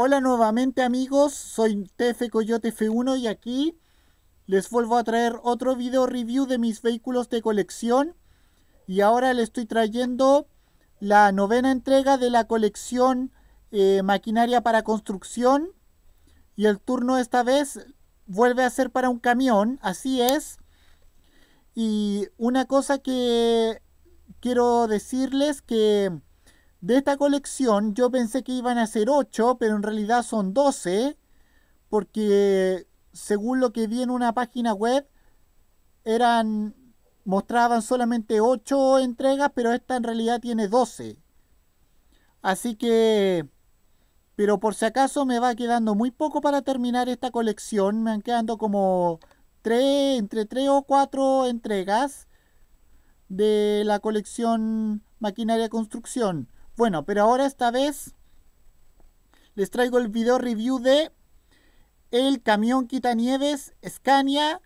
Hola nuevamente amigos, soy TF Coyote F1 y aquí les vuelvo a traer otro video review de mis vehículos de colección. Y ahora les estoy trayendo la novena entrega de la colección eh, maquinaria para construcción. Y el turno esta vez vuelve a ser para un camión, así es. Y una cosa que quiero decirles que de esta colección yo pensé que iban a ser 8, pero en realidad son 12, porque según lo que vi en una página web, eran mostraban solamente 8 entregas, pero esta en realidad tiene 12. Así que, pero por si acaso me va quedando muy poco para terminar esta colección, me han quedado como 3, entre 3 o 4 entregas de la colección Maquinaria Construcción. Bueno, pero ahora esta vez les traigo el video review de el camión quitanieves Scania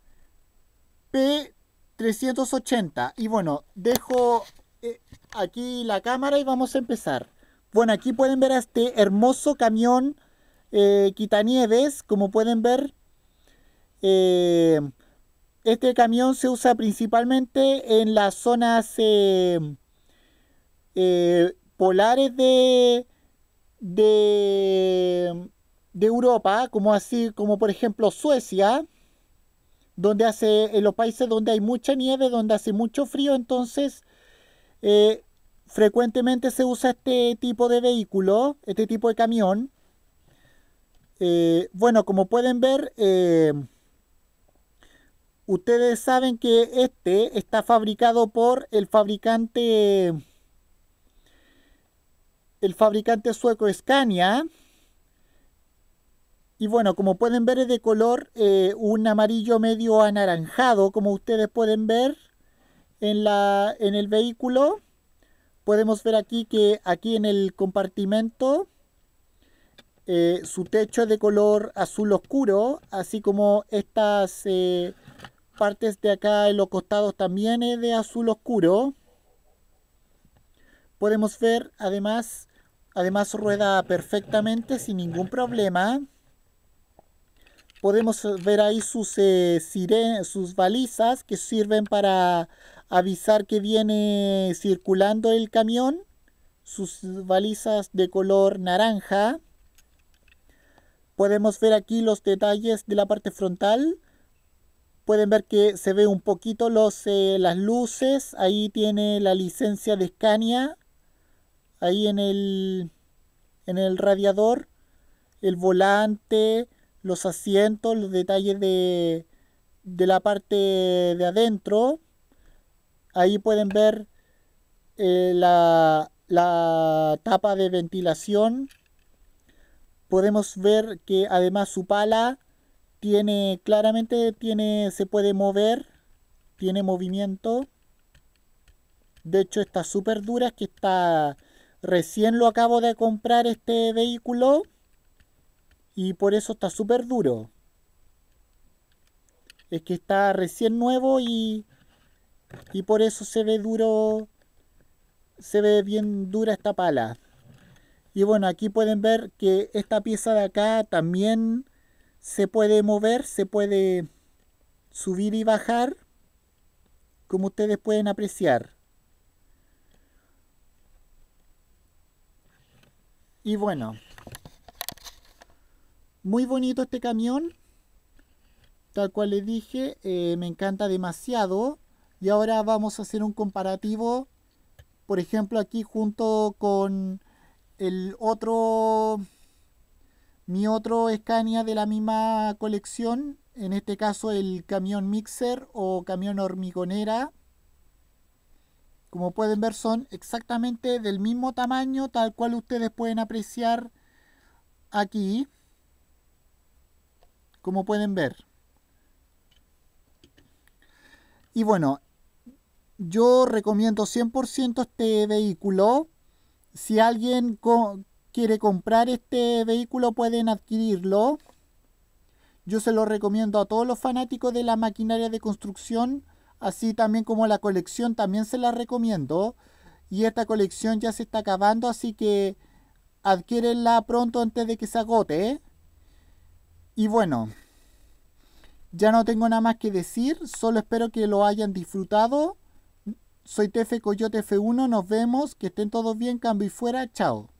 P380. Y bueno, dejo eh, aquí la cámara y vamos a empezar. Bueno, aquí pueden ver a este hermoso camión eh, quitanieves, como pueden ver. Eh, este camión se usa principalmente en las zonas polares de, de Europa, como así, como por ejemplo Suecia, donde hace, en los países donde hay mucha nieve, donde hace mucho frío, entonces eh, frecuentemente se usa este tipo de vehículo, este tipo de camión. Eh, bueno, como pueden ver, eh, ustedes saben que este está fabricado por el fabricante el fabricante sueco Scania. Y bueno, como pueden ver es de color eh, un amarillo medio anaranjado, como ustedes pueden ver en, la, en el vehículo. Podemos ver aquí que aquí en el compartimento eh, su techo es de color azul oscuro, así como estas eh, partes de acá en los costados también es de azul oscuro. Podemos ver además Además rueda perfectamente sin ningún problema. Podemos ver ahí sus, eh, sus balizas que sirven para avisar que viene circulando el camión. Sus balizas de color naranja. Podemos ver aquí los detalles de la parte frontal. Pueden ver que se ve un poquito los, eh, las luces. Ahí tiene la licencia de Scania ahí en el, en el radiador, el volante, los asientos, los detalles de, la parte de adentro. Ahí pueden ver eh, la, tapa de ventilación. Podemos ver que además su pala tiene claramente tiene se puede mover, tiene movimiento. De hecho está súper dura, que está Recién lo acabo de comprar este vehículo y por eso está súper duro. Es que está recién nuevo y, y por eso se ve duro, se ve bien dura esta pala. Y bueno, aquí pueden ver que esta pieza de acá también se puede mover, se puede subir y bajar, como ustedes pueden apreciar. Y bueno, muy bonito este camión. Tal cual les dije, eh, me encanta demasiado. Y ahora vamos a hacer un comparativo, por ejemplo, aquí junto con el otro, mi otro Scania de la misma colección, en este caso el camión mixer o camión hormigonera como pueden ver son exactamente del mismo tamaño, tal cual ustedes pueden apreciar aquí. Como pueden ver. Y bueno, yo recomiendo 100% este vehículo. Si alguien quiere comprar este vehículo pueden adquirirlo. Yo se lo recomiendo a todos los fanáticos de la maquinaria de construcción así también como la colección también se la recomiendo. Y esta colección ya se está acabando, así que adquiérenla pronto antes de que se agote. Y bueno, ya no tengo nada más que decir, solo espero que lo hayan disfrutado. Soy TF Coyote F1, nos vemos, que estén todos bien, cambio y fuera, chao.